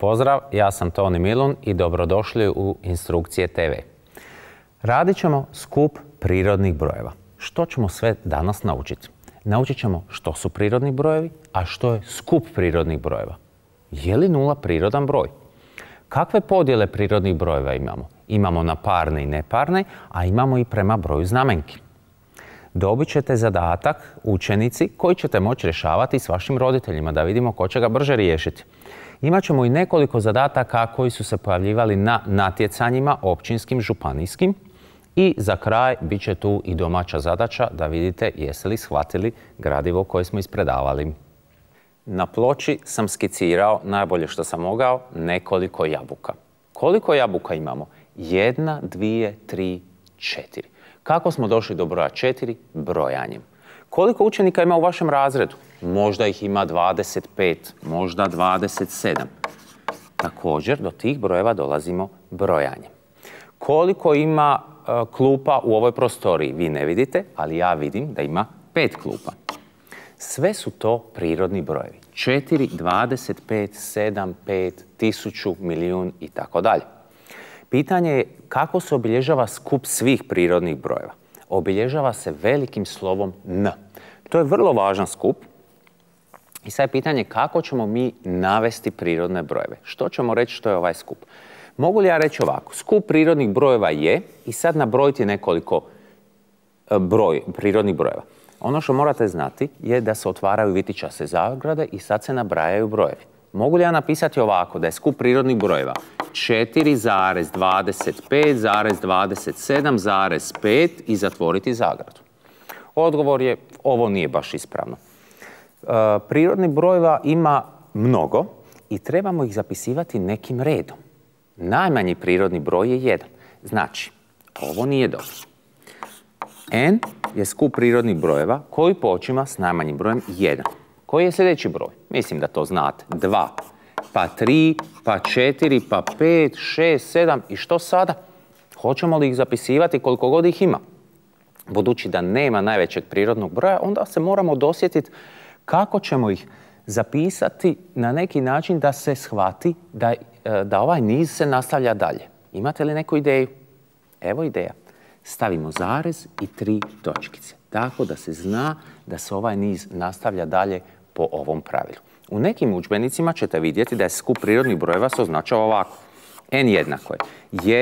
pozdrav, ja sam Toni Milun i dobrodošli u Instrukcije TV. Radit ćemo skup prirodnih brojeva. Što ćemo sve danas naučiti? Naučit ćemo što su prirodni brojevi, a što je skup prirodnih brojeva. Je li nula prirodan broj? Kakve podjele prirodnih brojeva imamo? Imamo na parne i neparne, a imamo i prema broju znamenki. Dobit ćete zadatak učenici koji ćete moći rješavati s vašim roditeljima da vidimo ko će ga brže riješiti imat ćemo i nekoliko zadataka koji su se pojavljivali na natjecanjima općinskim, županijskim i za kraj bit će tu i domaća zadaća da vidite jeste li shvatili gradivo koje smo ispredavali. Na ploči sam skicirao, najbolje što sam mogao, nekoliko jabuka. Koliko jabuka imamo? Jedna, dvije, tri, četiri. Kako smo došli do broja četiri? Brojanjem koliko učenika ima u vašem razredu? Možda ih ima 25, možda 27. Također, do tih brojeva dolazimo brojanjem. Koliko ima e, klupa u ovoj prostoriji? Vi ne vidite, ali ja vidim da ima pet klupa. Sve su to prirodni brojevi. 4, 25, 7, 5, 1000, milijun i tako dalje. Pitanje je kako se obilježava skup svih prirodnih brojeva obilježava se velikim slovom N. To je vrlo važan skup i sad je pitanje kako ćemo mi navesti prirodne brojeve. Što ćemo reći što je ovaj skup? Mogu li ja reći ovako? Skup prirodnih brojeva je i sad nabrojiti nekoliko e, broj, prirodnih brojeva. Ono što morate znati je da se otvaraju vitičase zagrade i sad se nabrajaju brojevi. Mogu li ja napisati ovako da je skup prirodnih brojeva 4,25,27,5 i zatvoriti zagradu? Odgovor je ovo nije baš ispravno. E, prirodnih brojeva ima mnogo i trebamo ih zapisivati nekim redom. Najmanji prirodni broj je 1. Znači, ovo nije dobro. n je skup prirodnih brojeva koji počima s najmanjim brojem 1. Koji je sljedeći broj? Mislim da to znate. Dva, pa tri, pa četiri, pa pet, šest, sedam. i što sada? Hoćemo li ih zapisivati koliko god ih ima? Budući da nema najvećeg prirodnog broja, onda se moramo dosjetiti kako ćemo ih zapisati na neki način da se shvati da, e, da ovaj niz se nastavlja dalje. Imate li neku ideju? Evo ideja stavimo zarez i tri točkice. Tako da se zna da se ovaj niz nastavlja dalje po ovom pravilu. U nekim učbenicima ćete vidjeti da je skup prirodnih brojeva se označava ovako. n jednako je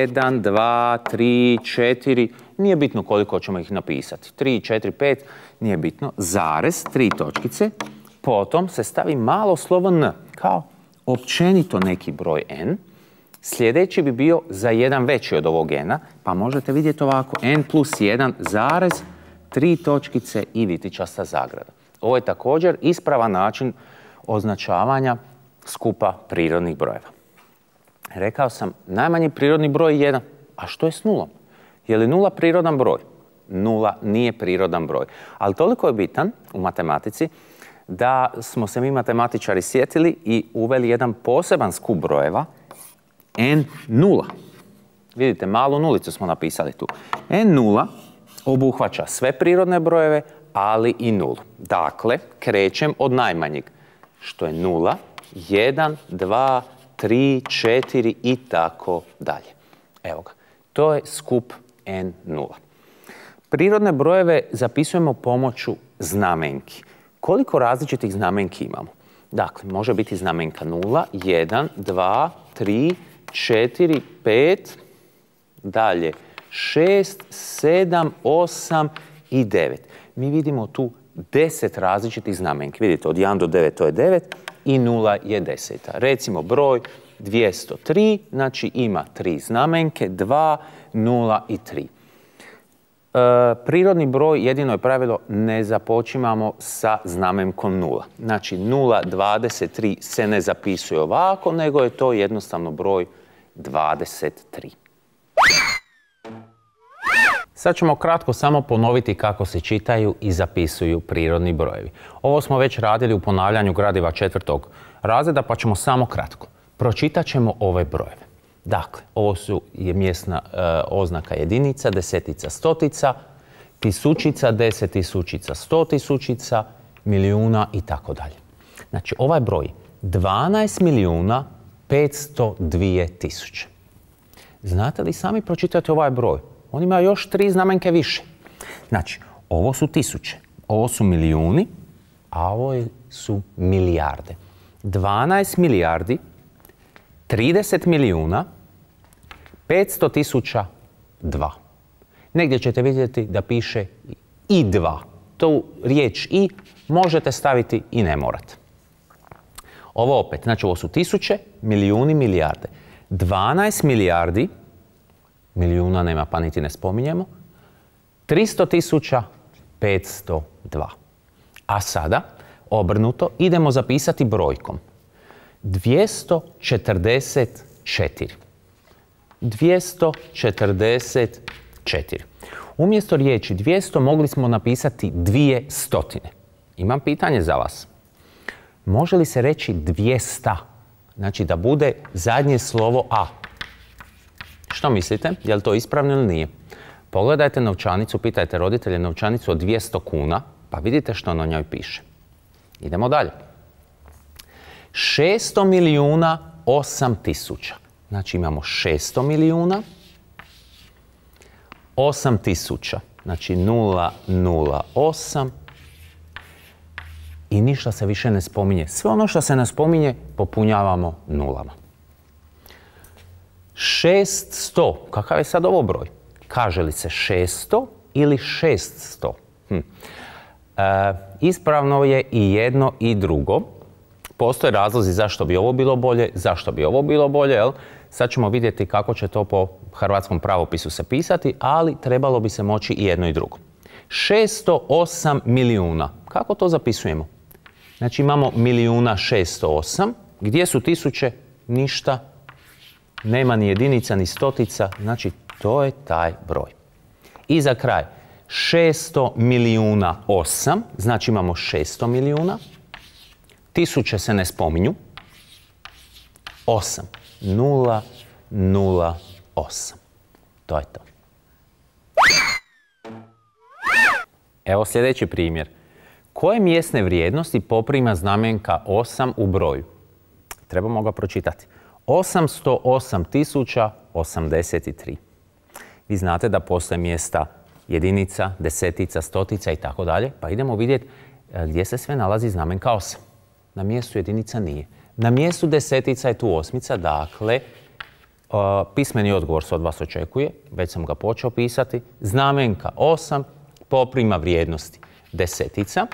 1, 2, 3, 4, nije bitno koliko ćemo ih napisati. 3, 4, 5, nije bitno. Zarez, tri točkice, potom se stavi malo slovo n, kao općenito neki broj n, Sljedeći bi bio za jedan veći od ovog n pa možete vidjeti ovako, n plus 1 zarez, tri točkice i vitičasta zagrada. Ovo je također ispravan način označavanja skupa prirodnih brojeva. Rekao sam, najmanji prirodni broj je 1. A što je s nulom? Je li nula prirodan broj? Nula nije prirodan broj. Ali toliko je bitan u matematici da smo se mi matematičari sjetili i uveli jedan poseban skup brojeva n0. Vidite, malu nulicu smo napisali tu. n0 obuhvaća sve prirodne brojeve, ali i nulu. Dakle, krećem od najmanjeg, što je nula, 1, 2, 3, 4 i tako dalje. Evo ga, to je skup n0. Prirodne brojeve zapisujemo pomoću znamenki. Koliko različitih znamenki imamo? Dakle, može biti znamenka 0, 1, 2, 3, 4, 5, dalje 6, 7, 8 i 9. Mi vidimo tu 10 različitih znamenki. Vidite, od 1 do 9 to je 9 i 0 je 10. Recimo broj 203, znači ima tri znamenke, 2, 0 i 3. E, prirodni broj, jedino je pravilo, ne započimamo sa znamenkom 0. Znači 0, 23 se ne zapisuje ovako, nego je to jednostavno broj 23. Sad ćemo kratko samo ponoviti kako se čitaju i zapisuju prirodni brojevi. Ovo smo već radili u ponavljanju gradiva četvrtog razreda, pa ćemo samo kratko. Pročitat ćemo ove brojeve. Dakle, ovo su je mjesna eh, oznaka jedinica, desetica, stotica, tisućica, deset tisućica, sto tisućica, milijuna i tako dalje. Znači, ovaj broj 12 milijuna 502 tisuće. Znate li sami pročitati ovaj broj? On ima još tri znamenke više. Znači, ovo su tisuće, ovo su milijuni, a ovo su milijarde. 12 milijardi, 30 milijuna, 500 tisuća, dva. Negdje ćete vidjeti da piše i dva. Tu riječ i možete staviti i ne morate. Ovo opet, znači ovo su tisuće, milijuni, milijarde. 12 milijardi, milijuna nema pa niti ne spominjemo, 300 tisuća, 502. A sada, obrnuto, idemo zapisati brojkom. 244. 244. Umjesto riječi 200 mogli smo napisati dvije stotine. Imam pitanje za vas. Može li se reći 200? Znači da bude zadnje slovo A. Što mislite? Je li to ispravno ili nije? Pogledajte novčanicu, pitajte roditelje novčanicu od 200 kuna, pa vidite što na njoj piše. Idemo dalje. 600 milijuna 8 tisuća. Znači imamo 600 milijuna 8 tisuća. Znači 0, 0, 8 i ništa se više ne spominje. Sve ono što se ne spominje popunjavamo nulama. 600, kakav je sad ovo broj? Kaže li se 600 ili 600? Hm. E, ispravno je i jedno i drugo. Postoje razlozi zašto bi ovo bilo bolje, zašto bi ovo bilo bolje. Jel? Sad ćemo vidjeti kako će to po hrvatskom pravopisu se pisati, ali trebalo bi se moći i jedno i drugo. 608 milijuna. Kako to zapisujemo? Znači imamo milijuna 608. Gdje su tisuće? Ništa. Nema ni jedinica, ni stotica. Znači to je taj broj. I za kraj, Šesto milijuna osam. Znači imamo šesto milijuna. Tisuće se ne spominju. 8. 0, 0, To je to. Evo sljedeći primjer. Koje mjesne vrijednosti poprima znamenka 8 u broju? Trebamo ga pročitati. 808.083. Vi znate da postoje mjesta jedinica, desetica, stotica i tako dalje. Pa idemo vidjeti e, gdje se sve nalazi znamenka 8. Na mjestu jedinica nije. Na mjestu desetica je tu osmica, dakle, e, pismeni odgovor se od vas očekuje, već sam ga počeo pisati. Znamenka 8 poprima vrijednosti desetica.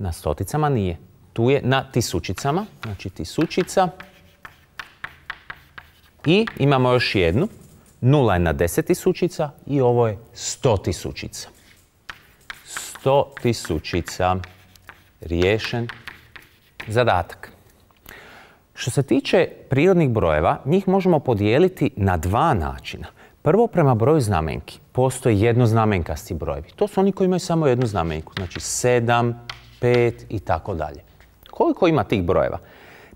Na stoticama nije. Tu je na tisućicama. Znači tisućica. I imamo još jednu. Nula je na deset tisućica i ovo je sto tisućica. Sto tisućica. Riješen zadatak. Što se tiče prirodnih brojeva, njih možemo podijeliti na dva načina. Prvo, prema broju znamenki. Postoje jednoznamenkasti brojevi. To su oni koji imaju samo jednu znamenku. Znači sedam pet i tako dalje. Koliko ima tih brojeva?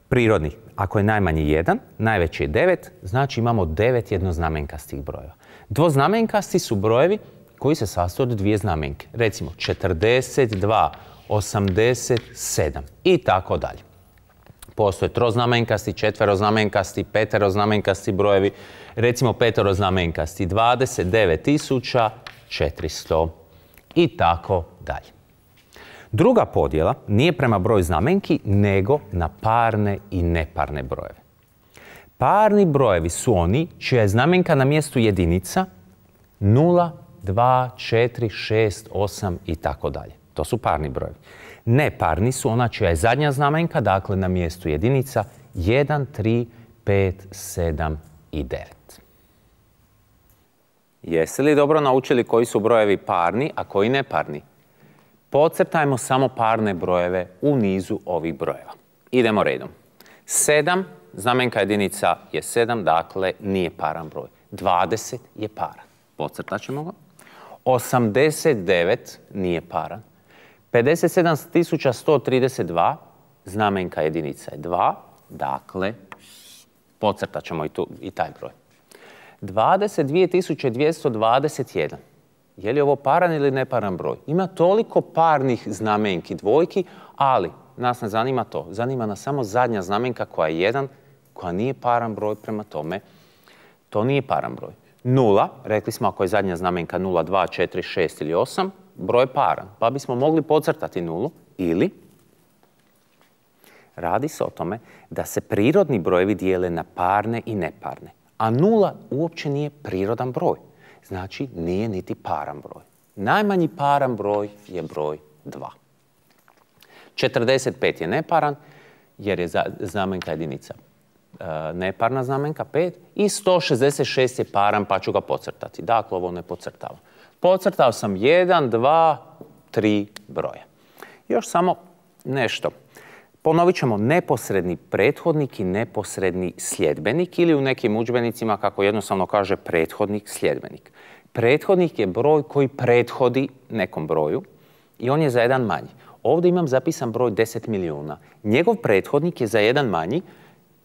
Prirodnih, ako je najmanji jedan, najveći je devet, znači imamo devet jednoznamenkastih brojeva. Dvoznamenkasti su brojevi koji se sastoje od dvije znamenke. Recimo 42, 87 i tako dalje. Postoje troznamenkasti, četveroznamenkasti, peteroznamenkasti brojevi. Recimo peteroznamenkasti 29.400 i tako dalje. Druga podjela nije prema broju znamenki, nego na parne i neparne brojeve. Parni brojevi su oni čija je znamenka na mjestu jedinica 0, 2, 4, 6, 8 i dalje. To su parni brojevi. Neparni su ona čija je zadnja znamenka, dakle na mjestu jedinica 1, 3, 5, 7 i 9. Jeste li dobro naučili koji su brojevi parni, a koji neparni? Podcrtajmo samo parne brojeve u nizu ovih brojeva. Idemo redom. 7, znamenka jedinica je 7, dakle nije paran broj. 20 je paran. Podcrtat ćemo ga. 89 nije paran. 57.132, znamenka jedinica je 2, dakle, podcrtat ćemo i, taj broj. 22.221, je li ovo paran ili neparan broj? Ima toliko parnih znamenki dvojki, ali nas ne zanima to. Zanima nas samo zadnja znamenka koja je jedan, koja nije paran broj prema tome. To nije paran broj. Nula, rekli smo ako je zadnja znamenka 0, 2, 4, 6 ili 8, broj paran. Pa bismo mogli podcrtati nulu ili radi se o tome da se prirodni brojevi dijele na parne i neparne. A nula uopće nije prirodan broj. Znači, nije niti paran broj. Najmanji paran broj je broj 2. 45 je neparan, jer je znamenka jedinica. E, neparna znamenka 5 i 166 je paran, pa ću ga pocrtati. Dakle, ovo ne pocrtavam. Pocrtao sam 1, 2, 3 broja. Još samo nešto. Ponovit ćemo neposredni prethodnik i neposredni sljedbenik ili u nekim udžbenicima kako jednostavno kaže prethodnik sljedbenik. Prethodnik je broj koji prethodi nekom broju i on je za jedan manji. Ovdje imam zapisan broj 10 milijuna. Njegov prethodnik je za jedan manji.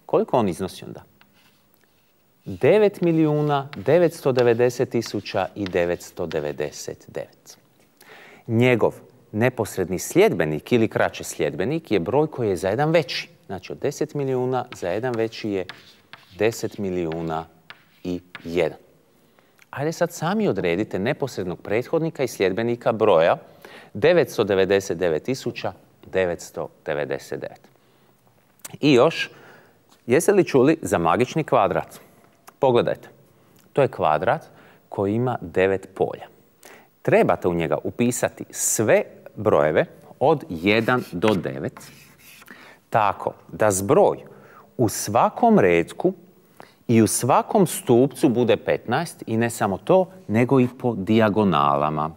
Koliko on iznosi onda? 9 milijuna 990 tisuća i 999. Njegov neposredni sljedbenik ili kraće sljedbenik je broj koji je za jedan veći. Znači od 10 milijuna za jedan veći je 10 milijuna i 1. Ajde sad sami odredite neposrednog prethodnika i sljedbenika broja 999.999. I još, jeste li čuli za magični kvadrat? Pogledajte, to je kvadrat koji ima 9 polja. Trebate u njega upisati sve brojeve od 1 do 9 tako da zbroj u svakom redku i u svakom stupcu bude 15 i ne samo to, nego i po dijagonalama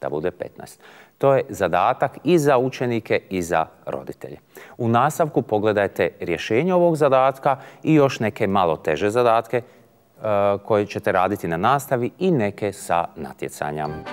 da bude 15. To je zadatak i za učenike i za roditelje. U nastavku pogledajte rješenje ovog zadatka i još neke malo teže zadatke e, koje ćete raditi na nastavi i neke sa natjecanjem.